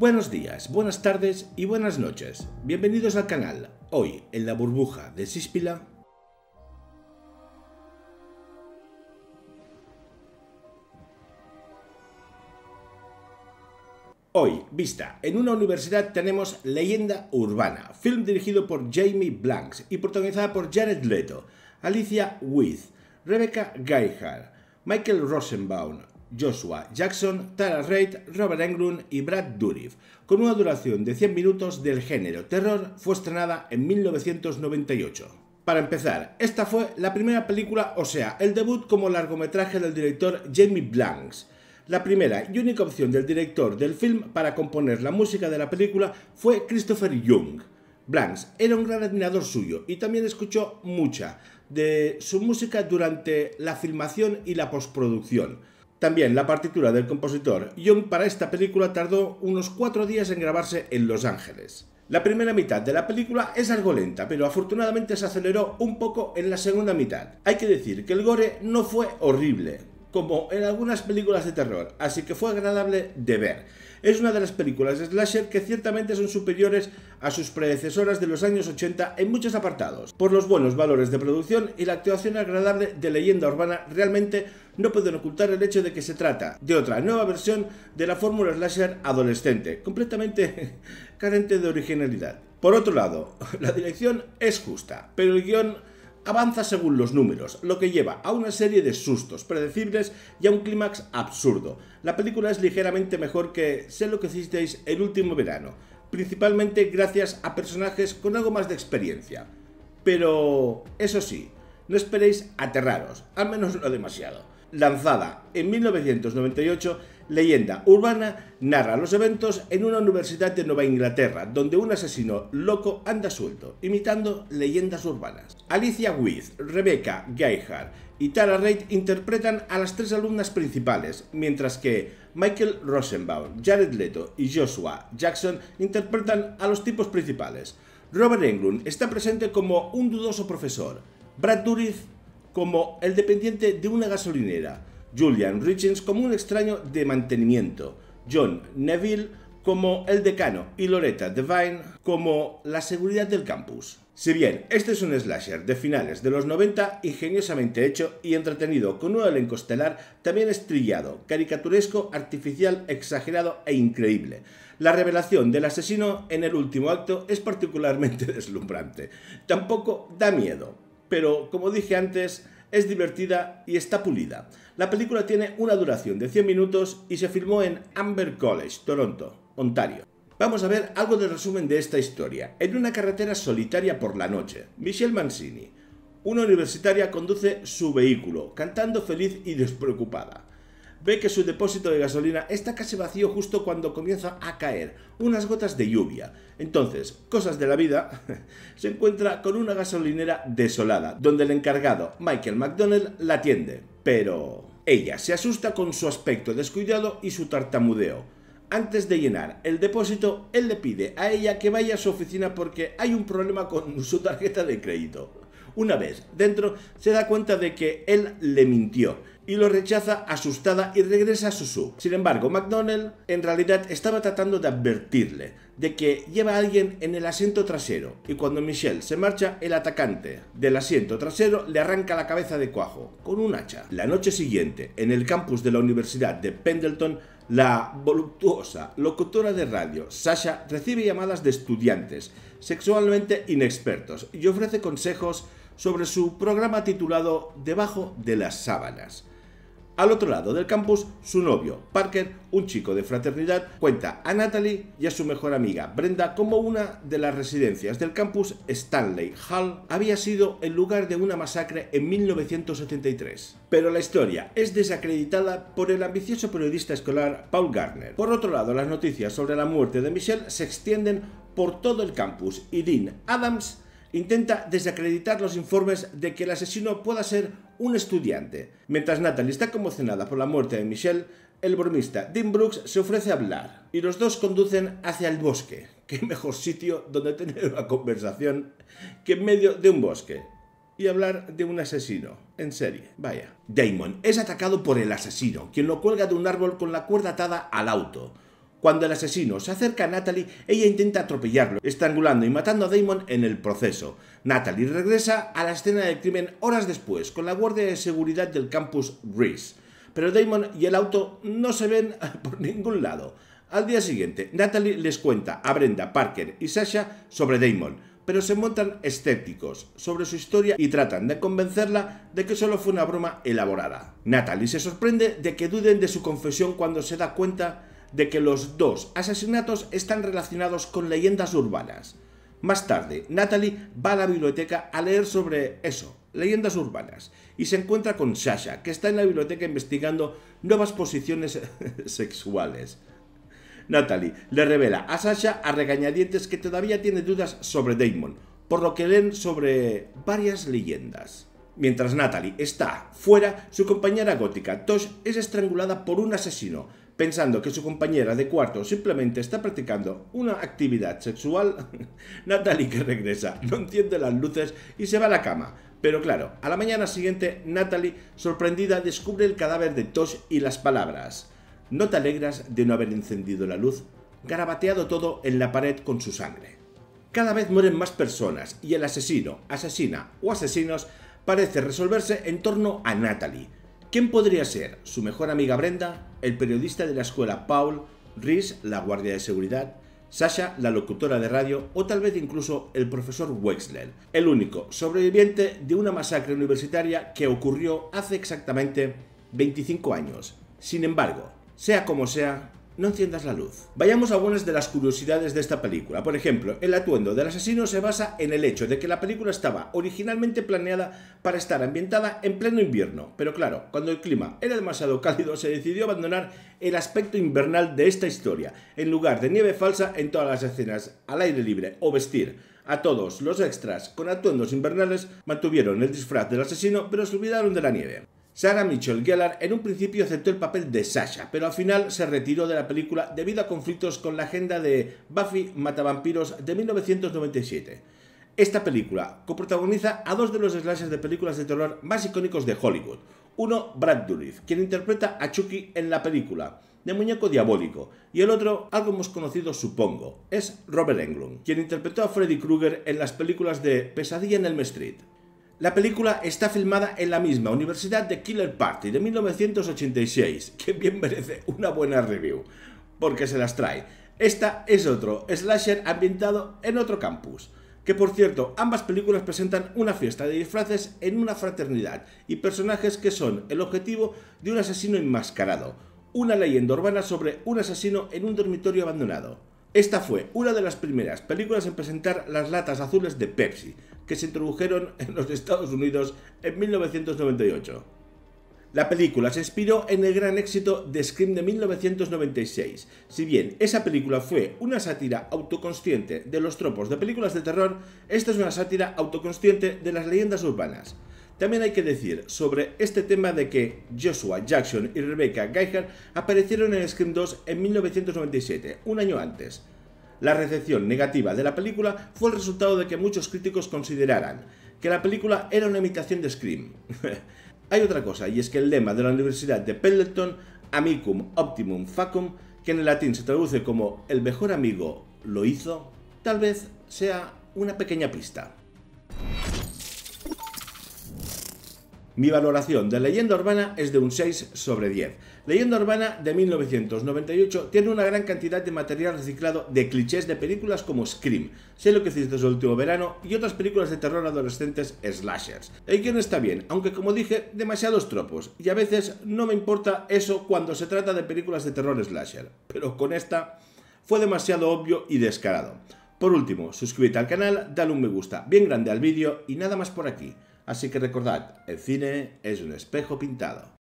Buenos días, buenas tardes y buenas noches. Bienvenidos al canal. Hoy, en la burbuja de Síspila. Hoy, vista, en una universidad tenemos Leyenda Urbana, film dirigido por Jamie Blanks y protagonizada por Jared Leto, Alicia Witt, Rebecca Geiger, Michael Rosenbaum, Joshua Jackson, Tara Reid, Robert Englund y Brad Dourif. Con una duración de 100 minutos del género terror, fue estrenada en 1998. Para empezar, esta fue la primera película, o sea, el debut como largometraje del director Jamie Blanks. La primera y única opción del director del film para componer la música de la película fue Christopher Young. Blanks era un gran admirador suyo y también escuchó mucha de su música durante la filmación y la postproducción. También la partitura del compositor Young para esta película tardó unos cuatro días en grabarse en Los Ángeles. La primera mitad de la película es algo lenta, pero afortunadamente se aceleró un poco en la segunda mitad. Hay que decir que el gore no fue horrible, como en algunas películas de terror, así que fue agradable de ver. Es una de las películas de slasher que ciertamente son superiores a sus predecesoras de los años 80 en muchos apartados. Por los buenos valores de producción y la actuación agradable de leyenda urbana, realmente no pueden ocultar el hecho de que se trata de otra nueva versión de la fórmula slasher adolescente, completamente carente de originalidad. Por otro lado, la dirección es justa, pero el guión avanza según los números, lo que lleva a una serie de sustos predecibles y a un clímax absurdo. La película es ligeramente mejor que Sé lo que hicisteis el último verano, principalmente gracias a personajes con algo más de experiencia. Pero, eso sí, no esperéis aterraros, al menos no demasiado lanzada en 1998, Leyenda Urbana narra los eventos en una universidad de Nueva Inglaterra, donde un asesino loco anda suelto, imitando leyendas urbanas. Alicia Witt, Rebecca Geihard y Tara Reid interpretan a las tres alumnas principales, mientras que Michael Rosenbaum, Jared Leto y Joshua Jackson interpretan a los tipos principales. Robert Englund está presente como un dudoso profesor, Brad Dourif como el dependiente de una gasolinera, Julian Richards como un extraño de mantenimiento, John Neville como el decano y Loretta Devine como la seguridad del campus. Si bien este es un slasher de finales de los 90, ingeniosamente hecho y entretenido, con un elenco estelar también estrillado, caricaturesco, artificial, exagerado e increíble. La revelación del asesino en el último acto es particularmente deslumbrante. Tampoco da miedo, pero como dije antes, es divertida y está pulida. La película tiene una duración de 100 minutos y se filmó en Amber College, Toronto, Ontario. Vamos a ver algo de resumen de esta historia. En una carretera solitaria por la noche, Michelle Mancini, una universitaria conduce su vehículo, cantando feliz y despreocupada ve que su depósito de gasolina está casi vacío justo cuando comienza a caer unas gotas de lluvia. Entonces, cosas de la vida, se encuentra con una gasolinera desolada, donde el encargado, Michael McDonnell, la atiende. Pero... Ella se asusta con su aspecto descuidado y su tartamudeo. Antes de llenar el depósito, él le pide a ella que vaya a su oficina porque hay un problema con su tarjeta de crédito. Una vez dentro, se da cuenta de que él le mintió y lo rechaza asustada y regresa a su sub. Sin embargo, McDonnell en realidad estaba tratando de advertirle de que lleva a alguien en el asiento trasero y cuando Michelle se marcha, el atacante del asiento trasero le arranca la cabeza de cuajo con un hacha. La noche siguiente, en el campus de la Universidad de Pendleton, la voluptuosa locutora de radio, Sasha, recibe llamadas de estudiantes sexualmente inexpertos y ofrece consejos sobre su programa titulado Debajo de las sábanas. Al otro lado del campus, su novio, Parker, un chico de fraternidad, cuenta a Natalie y a su mejor amiga, Brenda, como una de las residencias del campus Stanley Hall había sido el lugar de una masacre en 1973. Pero la historia es desacreditada por el ambicioso periodista escolar Paul Gardner. Por otro lado, las noticias sobre la muerte de Michelle se extienden por todo el campus y Dean Adams intenta desacreditar los informes de que el asesino pueda ser un estudiante. Mientras Natalie está conmocionada por la muerte de Michelle, el bromista Dean Brooks se ofrece a hablar y los dos conducen hacia el bosque. Qué mejor sitio donde tener una conversación que en medio de un bosque y hablar de un asesino. En serie, vaya. Damon es atacado por el asesino, quien lo cuelga de un árbol con la cuerda atada al auto. Cuando el asesino se acerca a Natalie, ella intenta atropellarlo, estrangulando y matando a Damon en el proceso. Natalie regresa a la escena del crimen horas después, con la guardia de seguridad del campus Reese. Pero Damon y el auto no se ven por ningún lado. Al día siguiente, Natalie les cuenta a Brenda, Parker y Sasha sobre Damon, pero se montan escépticos sobre su historia y tratan de convencerla de que solo fue una broma elaborada. Natalie se sorprende de que duden de su confesión cuando se da cuenta de que los dos asesinatos están relacionados con leyendas urbanas. Más tarde, Natalie va a la biblioteca a leer sobre eso, leyendas urbanas, y se encuentra con Sasha, que está en la biblioteca investigando nuevas posiciones sexuales. Natalie le revela a Sasha a regañadientes que todavía tiene dudas sobre Damon, por lo que leen sobre varias leyendas. Mientras Natalie está fuera, su compañera gótica Tosh es estrangulada por un asesino, Pensando que su compañera de cuarto simplemente está practicando una actividad sexual, Natalie que regresa no entiende las luces y se va a la cama. Pero claro, a la mañana siguiente, Natalie, sorprendida, descubre el cadáver de Tosh y las palabras. No te alegras de no haber encendido la luz, garabateado todo en la pared con su sangre. Cada vez mueren más personas y el asesino, asesina o asesinos parece resolverse en torno a Natalie. ¿Quién podría ser su mejor amiga Brenda? El periodista de la escuela Paul, Rhys, la guardia de seguridad, Sasha, la locutora de radio o tal vez incluso el profesor Wexler, el único sobreviviente de una masacre universitaria que ocurrió hace exactamente 25 años. Sin embargo, sea como sea, no enciendas la luz. Vayamos a algunas de las curiosidades de esta película. Por ejemplo, el atuendo del asesino se basa en el hecho de que la película estaba originalmente planeada para estar ambientada en pleno invierno, pero claro, cuando el clima era demasiado cálido se decidió abandonar el aspecto invernal de esta historia, en lugar de nieve falsa en todas las escenas al aire libre o vestir a todos los extras con atuendos invernales mantuvieron el disfraz del asesino pero se olvidaron de la nieve. Sarah Mitchell Gellar en un principio aceptó el papel de Sasha, pero al final se retiró de la película debido a conflictos con la agenda de Buffy Matavampiros de 1997. Esta película coprotagoniza a dos de los slashes de películas de terror más icónicos de Hollywood. Uno, Brad Dourif, quien interpreta a Chucky en la película, de muñeco diabólico, y el otro, algo más conocido supongo, es Robert Englund, quien interpretó a Freddy Krueger en las películas de Pesadilla en el Street. La película está filmada en la misma Universidad de Killer Party de 1986, que bien merece una buena review, porque se las trae. Esta es otro slasher ambientado en otro campus. Que por cierto, ambas películas presentan una fiesta de disfraces en una fraternidad y personajes que son el objetivo de un asesino enmascarado, una leyenda urbana sobre un asesino en un dormitorio abandonado. Esta fue una de las primeras películas en presentar las latas azules de Pepsi, que se introdujeron en los Estados Unidos en 1998. La película se inspiró en el gran éxito de Scream de 1996. Si bien esa película fue una sátira autoconsciente de los tropos de películas de terror, esta es una sátira autoconsciente de las leyendas urbanas. También hay que decir sobre este tema de que Joshua Jackson y Rebecca Geiger aparecieron en Scream 2 en 1997, un año antes. La recepción negativa de la película fue el resultado de que muchos críticos consideraran que la película era una imitación de Scream. hay otra cosa, y es que el lema de la Universidad de Pendleton, Amicum Optimum Facum, que en latín se traduce como el mejor amigo lo hizo, tal vez sea una pequeña pista. Mi valoración de Leyenda Urbana es de un 6 sobre 10. Leyenda Urbana de 1998 tiene una gran cantidad de material reciclado de clichés de películas como Scream, Sé lo que hiciste el último verano y otras películas de terror adolescentes slashers. El guión está bien, aunque como dije, demasiados tropos, y a veces no me importa eso cuando se trata de películas de terror slasher, pero con esta fue demasiado obvio y descarado. Por último, suscríbete al canal, dale un me gusta bien grande al vídeo y nada más por aquí. Así que recordad, el cine es un espejo pintado.